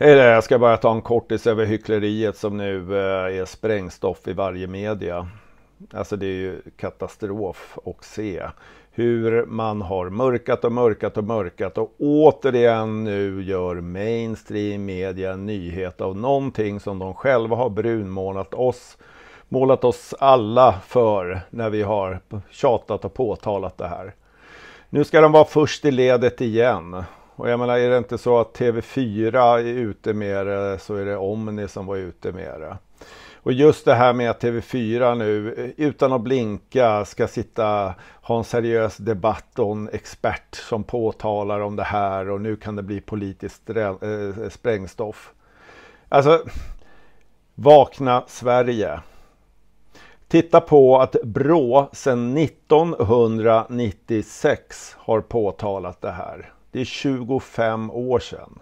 Hej där, jag ska bara ta en kortis över hyckleriet som nu eh, är sprängstoff i varje media. Alltså det är ju katastrof att se hur man har mörkat och mörkat och mörkat och återigen nu gör mainstream media en nyhet av någonting som de själva har brunmålat oss, målat oss alla för när vi har tjatat och påtalat det här. Nu ska de vara först i ledet igen och jag menar, är det inte så att TV4 är ute med det eh, så är det Omni som var ute med det. Och just det här med att TV4 nu eh, utan att blinka ska sitta ha en seriös debatt och en expert som påtalar om det här och nu kan det bli politiskt eh, sprängstoff. Alltså, vakna Sverige. Titta på att Brå sedan 1996 har påtalat det här. Det är 25 år sedan.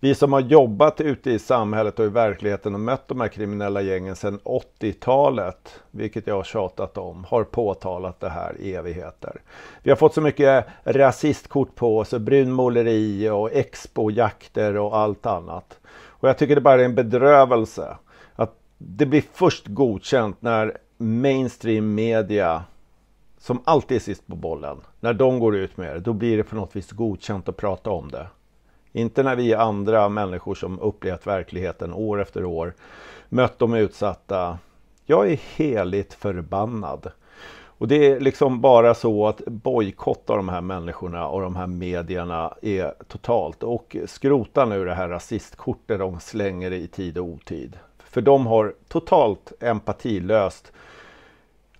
Vi som har jobbat ute i samhället och i verkligheten och mött de här kriminella gängen sedan 80-talet, vilket jag har tjatat om, har påtalat det här i evigheter. Vi har fått så mycket rasistkort på oss och brunmåleri och expojakter och allt annat. Och jag tycker det bara är en bedrövelse att det blir först godkänt när mainstream media som alltid är sist på bollen, när de går ut med det, då blir det på något vis godkänt att prata om det. Inte när vi andra människor som upplevt verkligheten år efter år mött de utsatta. Jag är heligt förbannad. Och det är liksom bara så att bojkotta de här människorna och de här medierna är totalt. Och skrota nu det här rasistkortet de slänger i tid och otid. För de har totalt empatilöst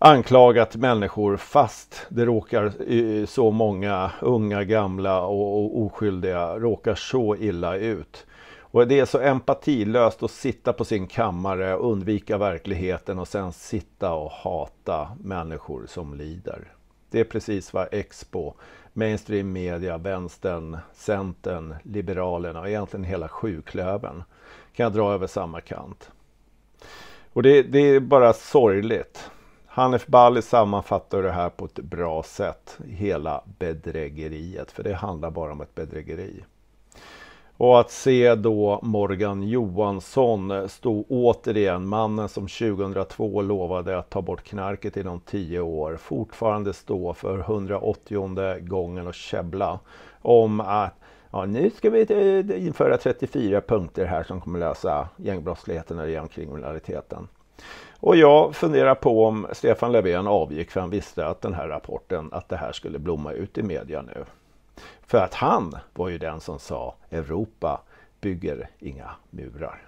anklagat människor fast det råkar så många unga, gamla och oskyldiga råkar så illa ut. Och det är så empatilöst att sitta på sin kammare, undvika verkligheten och sen sitta och hata människor som lider. Det är precis vad Expo, mainstream media, vänstern, centern, liberalerna och egentligen hela sjuklövern kan dra över samma kant. Och det, det är bara sorgligt. Hanif Bali sammanfattar det här på ett bra sätt, hela bedrägeriet, för det handlar bara om ett bedrägeri. Och att se då Morgan Johansson stå återigen, mannen som 2002 lovade att ta bort knarket inom 10 år, fortfarande stå för 180 gången och käbbla om att ja, nu ska vi eh, införa 34 punkter här som kommer lösa gängbrottsligheten eller gängkriminaliteten. Och jag funderar på om Stefan Löfven avgick för han visste att den här rapporten, att det här skulle blomma ut i media nu. För att han var ju den som sa Europa bygger inga murar.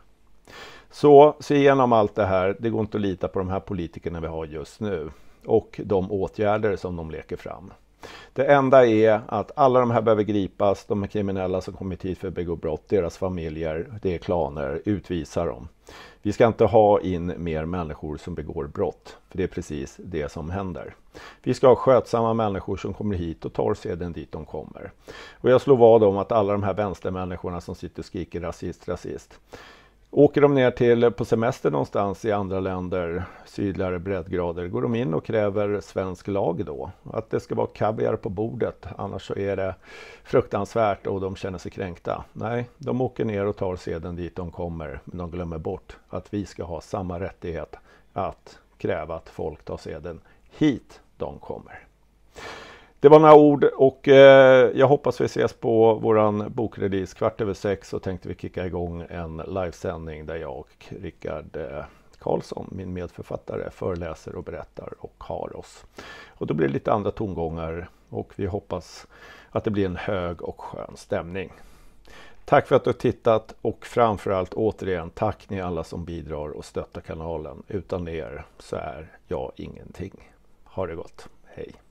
Så se igenom allt det här. Det går inte att lita på de här politikerna vi har just nu och de åtgärder som de leker fram. Det enda är att alla de här behöver gripas, de är kriminella som kommit hit för att begå brott, deras familjer, det är klaner, utvisa dem. Vi ska inte ha in mer människor som begår brott, för det är precis det som händer. Vi ska ha skötsamma människor som kommer hit och tar seden dit de kommer. Och jag slår vad om att alla de här vänstermänniskorna som sitter och skriker rasist, rasist, Åker de ner till på semester någonstans i andra länder, sydligare breddgrader, går de in och kräver svensk lag då? Att det ska vara kaviar på bordet, annars så är det fruktansvärt och de känner sig kränkta. Nej, de åker ner och tar seden dit de kommer, men de glömmer bort att vi ska ha samma rättighet att kräva att folk tar seden hit de kommer. Det var några ord och eh, jag hoppas vi ses på våran bokrelease kvart över sex så tänkte vi kicka igång en livesändning där jag och Rickard eh, Karlsson, min medförfattare, föreläser och berättar och har oss. Och då blir det lite andra tongångar och vi hoppas att det blir en hög och skön stämning. Tack för att du har tittat och framförallt återigen tack ni alla som bidrar och stöttar kanalen. Utan er så är jag ingenting. Ha det gott. Hej!